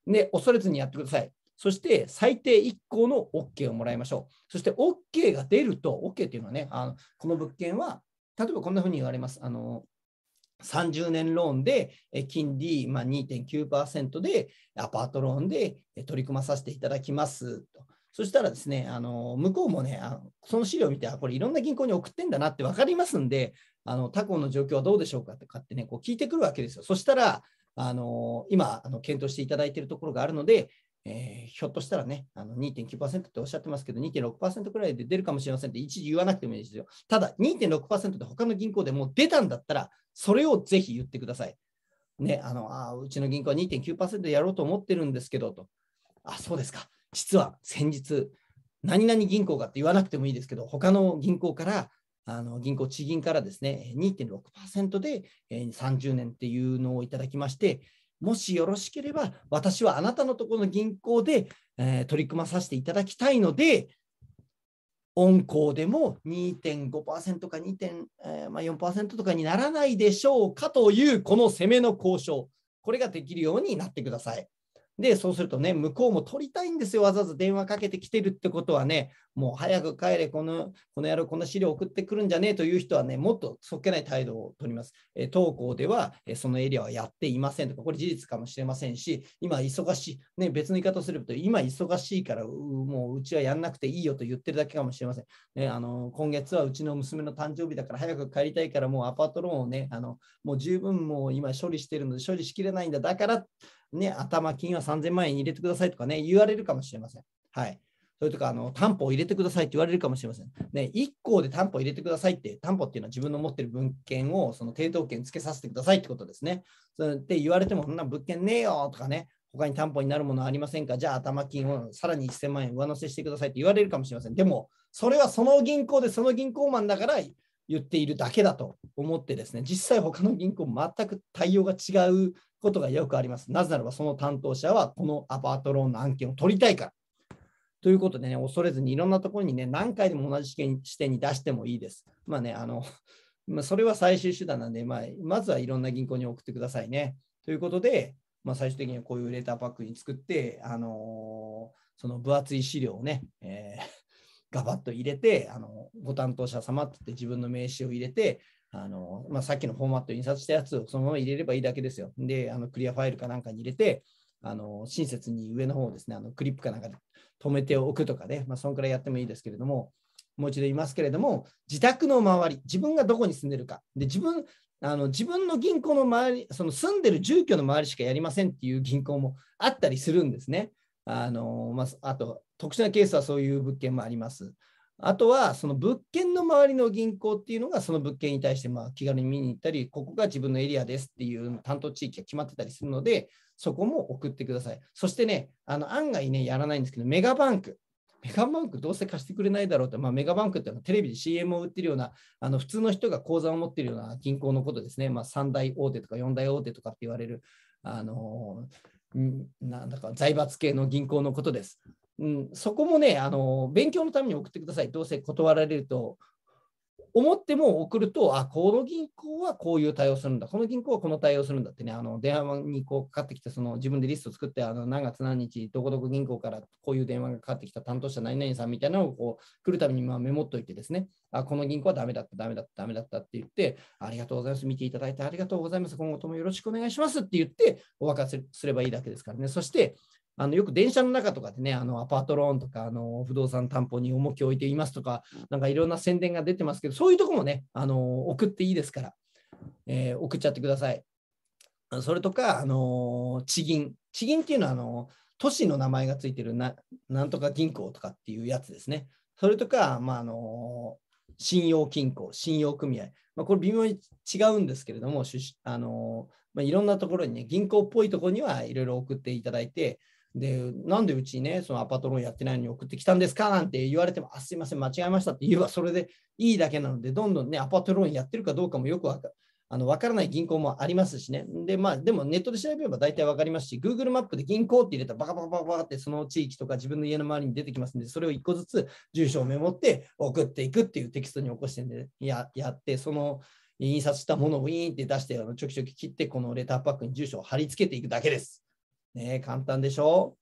ね、恐れずにやってください。そして最低1個の OK をもらいましょう。そして OK が出ると、OK っていうのはね、あのこの物件は、例えばこんなふうに言われます。あの30年ローンで金利、2.9%でアパートローンで取り組まさせていただきますと。そしたらですね、あの向こうもね、あのその資料を見て、これいろんな銀行に送ってんだなって分かりますんで、あの他行の状況はどうでしょうかとかってね、こう聞いてくるわけですよ。そしたら、あの今あの、検討していただいているところがあるので、えー、ひょっとしたらね、あの2.9%っておっしゃってますけど、2.6%くらいで出るかもしれませんって一時言わなくてもいいですよ。ただ、2.6%で他の銀行でもう出たんだったら、それをぜひ言ってください。ね、あのあうちの銀行は2.9%でやろうと思ってるんですけどと。あ、そうですか。実は先日、何々銀行がって言わなくてもいいですけど、他の銀行からあの銀行、地銀からですね、2.6%で30年っていうのをいただきまして、もしよろしければ、私はあなたのところの銀行で、えー、取り組まさせていただきたいので、温厚でも2.5%か2.4%とかにならないでしょうかというこの攻めの交渉、これができるようになってください。で、そうするとね、向こうも取りたいんですよ、わざわざ電話かけてきてるってことはね、もう早く帰れ、このこの野郎、この資料送ってくるんじゃねえという人はね、もっとそっけない態度を取ります。え投稿では、えそのエリアはやっていませんとか、これ事実かもしれませんし、今忙しい、ね、別の言い方をすると、今忙しいから、もううちはやんなくていいよと言ってるだけかもしれません。ね、あの今月はうちの娘の誕生日だから早く帰りたいから、もうアパートローンをね、あのもう十分もう今処理してるので処理しきれないんだ、だからね、頭金は3000万円に入れてくださいとかね、言われるかもしれません。はい。それとか、あの、担保を入れてくださいって言われるかもしれません。ね、1個で担保入れてくださいって、担保っていうのは自分の持ってる物件を、その抵当権つけさせてくださいってことですね。それって言われても、そんな物件ねえよとかね、他に担保になるものありませんかじゃあ頭金をさらに1000万円上乗せしてくださいって言われるかもしれません。でも、それはその銀行でその銀行マンだから言っているだけだと思ってですね、実際他の銀行全く対応が違うことがよくあります。なぜならばその担当者はこのアパートローンの案件を取りたいから。ということでね、恐れずにいろんなところにね、何回でも同じ視点に出してもいいです。まあね、あの、[LAUGHS] まあ、それは最終手段なんで、まあ、まずはいろんな銀行に送ってくださいね。ということで、まあ、最終的にはこういうレターパックに作って、あのー、その分厚い資料をね、えー、[LAUGHS] ガバッと入れて、あのご担当者様って自分の名刺を入れて、あのまあ、さっきのフォーマット印刷したやつをそのまま入れればいいだけですよ。で、あのクリアファイルかなんかに入れて、あの親切に上の方をですね、あのクリップかなんかで止めておくとかね、まあ、そんくらいやってもいいですけれども、もう一度言いますけれども、自宅の周り、自分がどこに住んでるか、で自分あの自分の銀行の周り、その住んでる住居の周りしかやりませんっていう銀行もあったりするんですね。あのまあ、あと、特殊なケースはそういう物件もあります。あとはその物件の周りの銀行っていうのがその物件に対してまあ気軽に見に行ったり、ここが自分のエリアですっていう担当地域が決まってたりするので、そこも送ってください。そしてね、あの案外ね、やらないんですけど、メガバンク。メガバンクどうせ貸してくれないだろうって、まあ、メガバンクってのはテレビで CM を売ってるような、あの普通の人が口座を持ってるような銀行のことですね。まあ、3大大手とか4大大手とかって言われる、あのなんだか財閥系の銀行のことです。うん、そこもねあの、勉強のために送ってください、どうせ断られると。思っても送ると、あ、この銀行はこういう対応するんだ、この銀行はこの対応するんだってね、あの電話にこうかかってきて、その自分でリスト作って、あの何月何日、どこどこ銀行からこういう電話がかかってきた担当者何々さんみたいなのをこう来るたびにまあメモっといてですね、あ、この銀行はダメだった、ダメだった、ダメだったって言って、ありがとうございます、見ていただいてありがとうございます、今後ともよろしくお願いしますって言って、お別れすればいいだけですからね。そして、あのよく電車の中とかでね、あのアパートローンとかあの不動産担保に重きを置いていますとか、なんかいろんな宣伝が出てますけど、そういうとこもね、あの送っていいですから、えー、送っちゃってください。それとか、あの地銀。地銀っていうのはあの都市の名前がついてるななんとか銀行とかっていうやつですね。それとか、まああの信用金庫、信用組合、まあ、これ微妙に違うんですけれども、あのまあ、いろんなところにね、銀行っぽいところにはいろいろ送っていただいて、で、なんでうちね、そのアパトロンやってないのに送ってきたんですかなんて言われても、あ、すいません、間違えましたって言えばそれでいいだけなので、どんどんね、アパトロンやってるかどうかもよくわかあの分からない銀行もありますしね。で、まあ、でもネットで調べれば大体分かりますし、Google マップで銀行って入れたらバカバカバカバカってその地域とか自分の家の周りに出てきますんで、それを1個ずつ住所をメモって送っていくっていうテキストに起こしてんで、ね、ややって、その印刷したものをウィーンって出して、あのちょきちょき切って、このレターパックに住所を貼り付けていくだけです。ね、簡単でしょ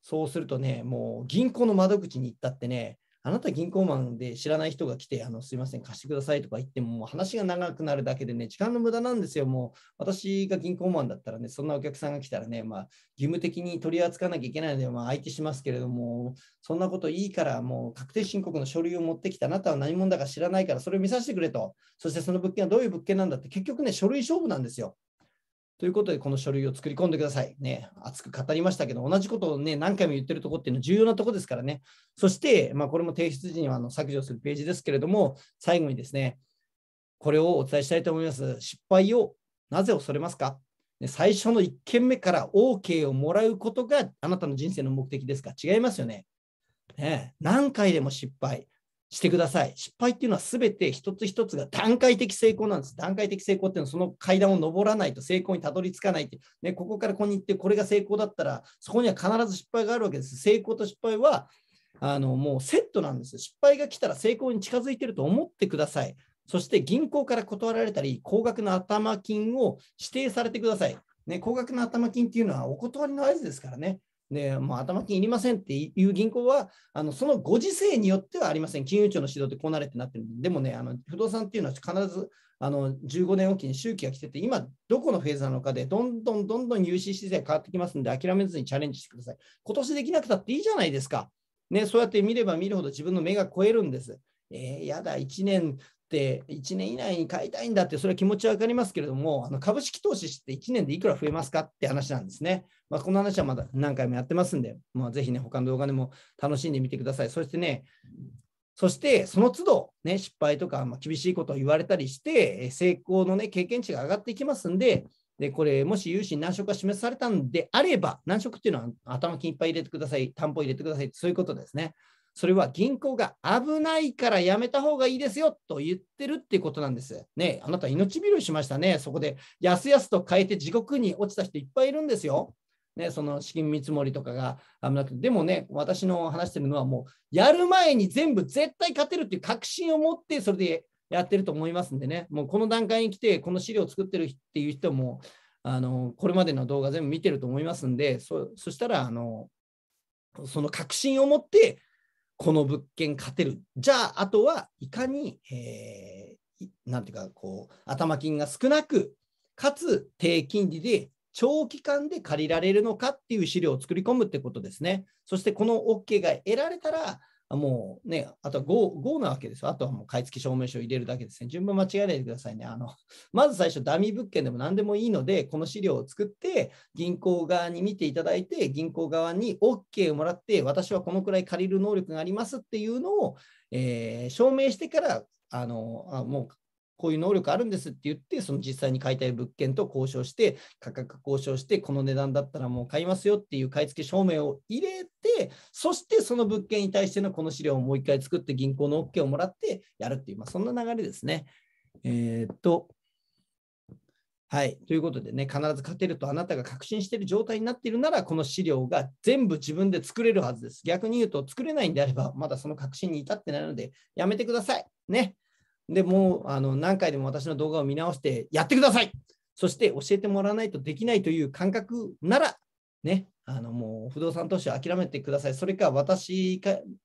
そうするとね、もう銀行の窓口に行ったってね、あなた銀行マンで知らない人が来て、あのすいません、貸してくださいとか言っても、もう話が長くなるだけでね、時間の無駄なんですよ。もう私が銀行マンだったらね、そんなお客さんが来たらね、まあ、義務的に取り扱わなきゃいけないので、まあ、相手しますけれども、そんなこといいから、もう確定申告の書類を持ってきたあなたは何者だか知らないから、それを見させてくれと。そしてその物件はどういう物件なんだって、結局ね、書類勝負なんですよ。ということで、この書類を作り込んでください。ね、熱く語りましたけど、同じことをね、何回も言ってるとこっていうのは重要なとこですからね。そして、まあ、これも提出時にはあの削除するページですけれども、最後にですね、これをお伝えしたいと思います。失敗をなぜ恐れますか最初の1件目から OK をもらうことがあなたの人生の目的ですか違いますよね。ね何回でも失敗。してください。失敗っていうのは全て一つ一つが段階的成功なんです。段階的成功っていうのはその階段を上らないと成功にたどり着かないって、ね、ここからここに行ってこれが成功だったらそこには必ず失敗があるわけです。成功と失敗はあのもうセットなんです。失敗が来たら成功に近づいてると思ってください。そして銀行から断られたり、高額な頭金を指定されてください。ね、高額な頭金っていうのはお断りの合図ですからね。でもう頭金いりませんっていう銀行は、あのそのご時世によってはありません、金融庁の指導でこうなれってなってるでもね、あの不動産っていうのは必ずあの15年おきに周期が来てて、今、どこのフェーズなのかで、どんどんどんどん融資姿勢が変わってきますんで、諦めずにチャレンジしてください。今年できなくたっていいじゃないですか。ね、そうやって見れば見るほど自分の目が超えるんです。えー、やだ、1年って1年以内に買いたいんだって、それは気持ちは分かりますけれども、あの株式投資して1年でいくら増えますかって話なんですね。まあ、この話はまだ何回もやってますんで、まあ、ぜひね、他の動画でも楽しんでみてください。そしてね、そしてその都度、ね、失敗とか、まあ、厳しいことを言われたりして、成功の、ね、経験値が上がっていきますんで、で、これ、もし融資に難色が示されたんであれば、難色っていうのは頭金いっぱい入れてください、担保入れてください、そういうことですね。それは銀行が危ないからやめた方がいいですよと言ってるっていうことなんです。ねあなた命拾いしましたね。そこで、やすやすと変えて地獄に落ちた人いっぱいいるんですよ。ね、その資金見積もりとかが危なくて、でもね、私の話してるのはもう、やる前に全部絶対勝てるっていう確信を持って、それでやってると思いますんでね、もうこの段階に来て、この資料を作ってるっていう人も、あのこれまでの動画全部見てると思いますんで、そそしたらあの、その確信を持ってこの物件勝てる。じゃあ、あとはいかに、えー、なんていうか、こう、頭金が少なく、かつ低金利で長期間で借りられるのかっていう資料を作り込むってことですね。そしてこの OK が得られたら、もうね、あとは 5, 5なわけですよ。あとはもう買い付け証明書を入れるだけですね。順番間違えないでくださいね。あの [LAUGHS] まず最初、ダミー物件でも何でもいいので、この資料を作って、銀行側に見ていただいて、銀行側に OK をもらって、私はこのくらい借りる能力がありますっていうのを、えー、証明してから、あのあもうこういう能力あるんですって言って、その実際に買いたい物件と交渉して、価格交渉して、この値段だったらもう買いますよっていう買い付け証明を入れて、そしてその物件に対してのこの資料をもう一回作って銀行の OK をもらってやるっていう、まあ、そんな流れですね。えー、っと、はい。ということでね、必ず勝てるとあなたが確信している状態になっているなら、この資料が全部自分で作れるはずです。逆に言うと、作れないんであれば、まだその確信に至ってないので、やめてください。ね。でもうあの何回でも私の動画を見直してやってくださいそして教えてもらわないとできないという感覚なら、ね、あのもう不動産投資を諦めてください。それか私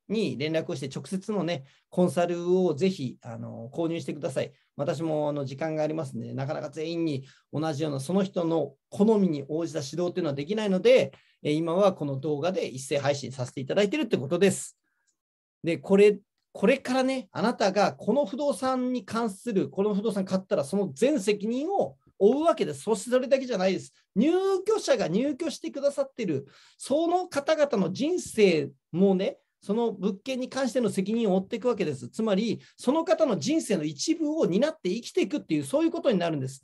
に連絡をして直接のね、コンサルをぜひあの購入してください。私もあの時間がありますので、なかなか全員に同じようなその人の好みに応じた指導というのはできないので、今はこの動画で一斉配信させていただいているということです。で、これこれからね、あなたがこの不動産に関する、この不動産買ったら、その全責任を負うわけです。そしてそれだけじゃないです。入居者が入居してくださってる、その方々の人生もね、その物件に関しての責任を負っていくわけです。つまり、その方の人生の一部を担って生きていくっていう、そういうことになるんです。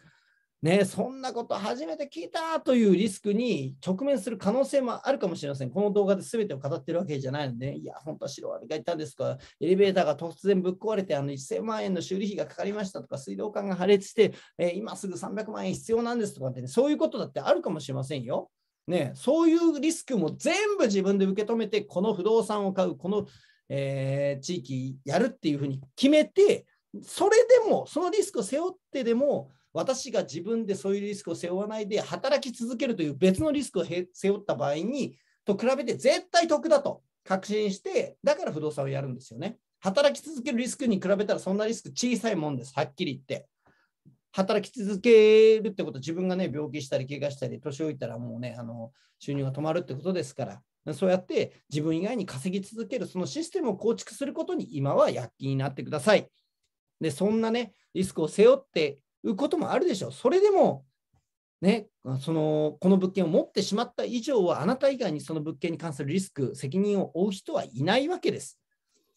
ね、そんなこと初めて聞いたというリスクに直面する可能性もあるかもしれません。この動画で全てを語ってるわけじゃないので、ね、いや、本当は白あアがいたんですか、エレベーターが突然ぶっ壊れてあの1000万円の修理費がかかりましたとか、水道管が破裂して、えー、今すぐ300万円必要なんですとかって、ね、そういうことだってあるかもしれませんよ。ね、そういうリスクも全部自分で受け止めて、この不動産を買う、この、えー、地域やるっていうふうに決めて、それでも、そのリスクを背負ってでも、私が自分でそういうリスクを背負わないで働き続けるという別のリスクを背負った場合にと比べて絶対得だと確信してだから不動産をやるんですよね働き続けるリスクに比べたらそんなリスク小さいもんですはっきり言って働き続けるってこと自分がね病気したり怪我したり年老いたらもうねあの収入が止まるってことですからそうやって自分以外に稼ぎ続けるそのシステムを構築することに今は躍起になってくださいでそんなねリスクを背負ってうこともあるでしょう。それでも、ね、そのこの物件を持ってしまった以上は、あなた以外にその物件に関するリスク、責任を負う人はいないわけです。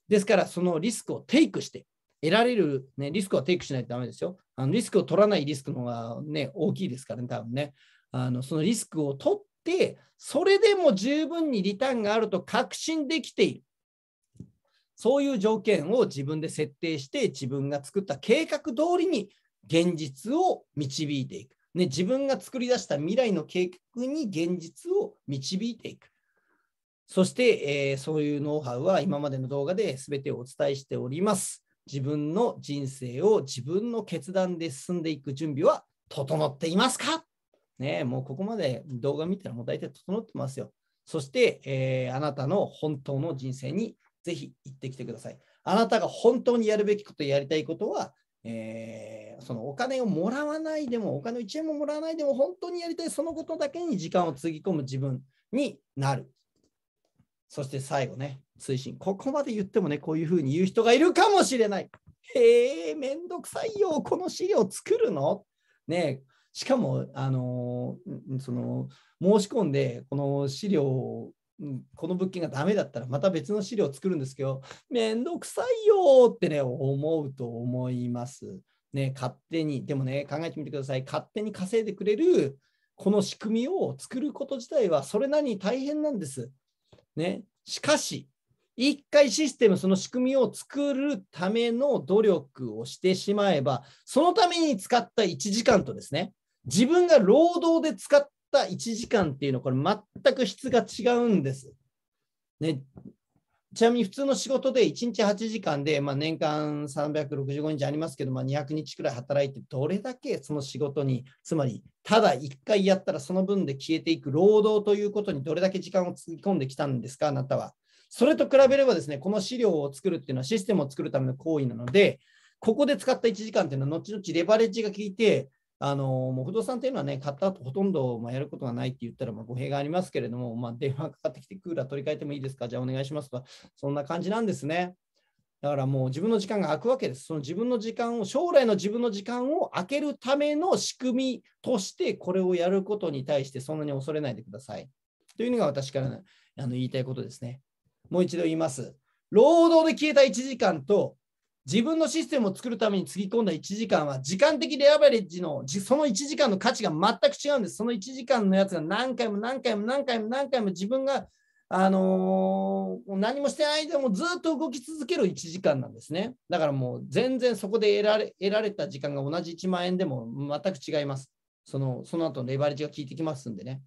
ですから、そのリスクをテイクして、得られる、ね、リスクはテイクしないとだめですよ。あのリスクを取らないリスクの方が、ね、大きいですからね、多分ね。あのそのリスクを取って、それでも十分にリターンがあると確信できている。そういう条件を自分で設定して、自分が作った計画通りに現実を導いていく。ね、自分が作り出した未来の計画に現実を導いていく。そして、えー、そういうノウハウは今までの動画で全てお伝えしております。自分の人生を自分の決断で進んでいく準備は整っていますかね、もうここまで動画見たらもう大体整ってますよ。そして、えー、あなたの本当の人生にぜひ行ってきてください。あなたが本当にやるべきことやりたいことはえー、そのお金をもらわないでも、お金を1円ももらわないでも、本当にやりたいそのことだけに時間をつぎ込む自分になる。そして最後ね、推進。ここまで言ってもね、こういうふうに言う人がいるかもしれない。へえ、めんどくさいよ、この資料作るのねしかも、あのー、その、申し込んで、この資料この物件がダメだったらまた別の資料を作るんですけど、めんどくさいよってね、思うと思います。ね、勝手に、でもね、考えてみてください。勝手に稼いでくれるこの仕組みを作ること自体はそれなりに大変なんです。ね、しかし、一回システム、その仕組みを作るための努力をしてしまえば、そのために使った1時間とですね、自分が労働で使っった1時間っていうのは、これ全く質が違うんです。ね、ちなみに普通の仕事で1日8時間で、まあ、年間365日ありますけど、まあ、200日くらい働いて、どれだけその仕事に、つまりただ1回やったらその分で消えていく労働ということにどれだけ時間をつぎ込んできたんですか、あなたは。それと比べればですね、この資料を作るっていうのはシステムを作るための行為なので、ここで使った1時間っていうのは後々レバレッジが効いて、あの産というのはね、買った後ほとんど、まあ、やることがないって言ったら、まあ、語弊がありますけれども、まあ、電話かかってきて、クーラー取り替えてもいいですか、じゃあお願いしますとか、そんな感じなんですね。だからもう自分の時間が空くわけです。その自分の時間を、将来の自分の時間を空けるための仕組みとして、これをやることに対してそんなに恐れないでください。というのが私からあの言いたいことですね。もう一度言います。労働で消えた1時間と自分のシステムを作るためにつぎ込んだ1時間は、時間的レアベレッジの、その1時間の価値が全く違うんです。その1時間のやつが何回も何回も何回も何回も自分が、あのー、何もしてないでもずっと動き続ける1時間なんですね。だからもう全然そこで得られ得られた時間が同じ1万円でも全く違います。そのその後のレバレッジが効いてきますんでね。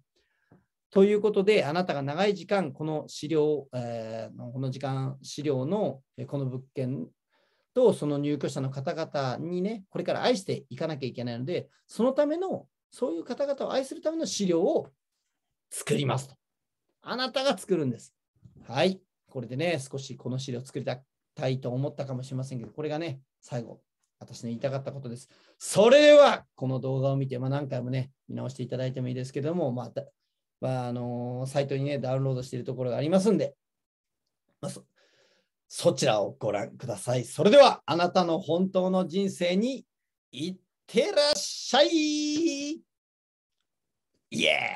ということで、あなたが長い時間、この資料、えー、この時間、資料のこの物件とその入居者の方々にね、これから愛していかなきゃいけないので、そのための、そういう方々を愛するための資料を作りますと。あなたが作るんです。はい。これでね、少しこの資料を作りたいと思ったかもしれませんけど、これがね、最後、私の言いたかったことです。それでは、この動画を見て、まあ、何回もね、見直していただいてもいいですけども、まあ、まあ、あのー、サイトにね、ダウンロードしているところがありますんで、まあ、そちらをご覧ください。それではあなたの本当の人生にいってらっしゃいイエー